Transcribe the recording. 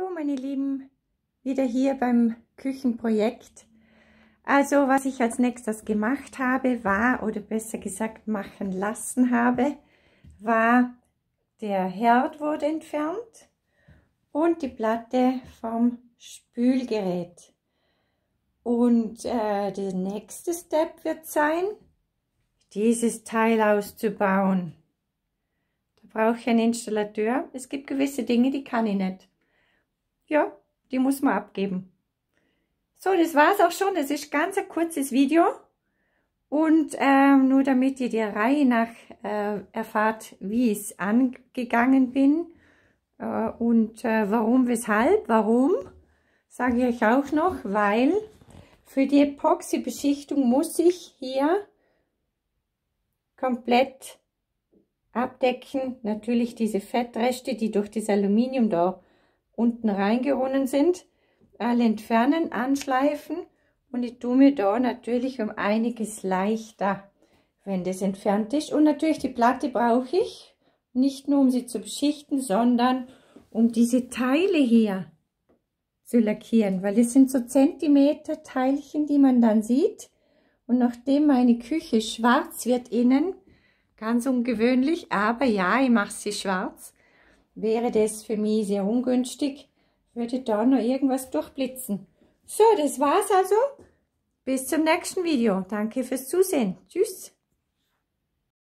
Hallo meine Lieben, wieder hier beim Küchenprojekt. Also was ich als nächstes gemacht habe, war, oder besser gesagt machen lassen habe, war der Herd wurde entfernt und die Platte vom Spülgerät. Und äh, der nächste Step wird sein, dieses Teil auszubauen. Da brauche ich einen Installateur. Es gibt gewisse Dinge, die kann ich nicht ja, die muss man abgeben. So, das war's auch schon. Das ist ganz ein kurzes Video. Und ähm, nur damit ihr der Reihe nach äh, erfahrt, wie ich es angegangen bin äh, und äh, warum, weshalb, warum, sage ich euch auch noch, weil für die Epoxy-Beschichtung muss ich hier komplett abdecken. Natürlich diese Fettreste, die durch das Aluminium da unten reingerunnen sind, alle entfernen, anschleifen und ich tue mir da natürlich um einiges leichter, wenn das entfernt ist. Und natürlich die Platte brauche ich, nicht nur um sie zu beschichten, sondern um diese Teile hier zu lackieren, weil es sind so Zentimeter Teilchen, die man dann sieht. Und nachdem meine Küche schwarz wird innen, ganz ungewöhnlich, aber ja, ich mache sie schwarz, wäre das für mich sehr ungünstig, würde da noch irgendwas durchblitzen. So, das war's also. Bis zum nächsten Video. Danke fürs Zusehen. Tschüss.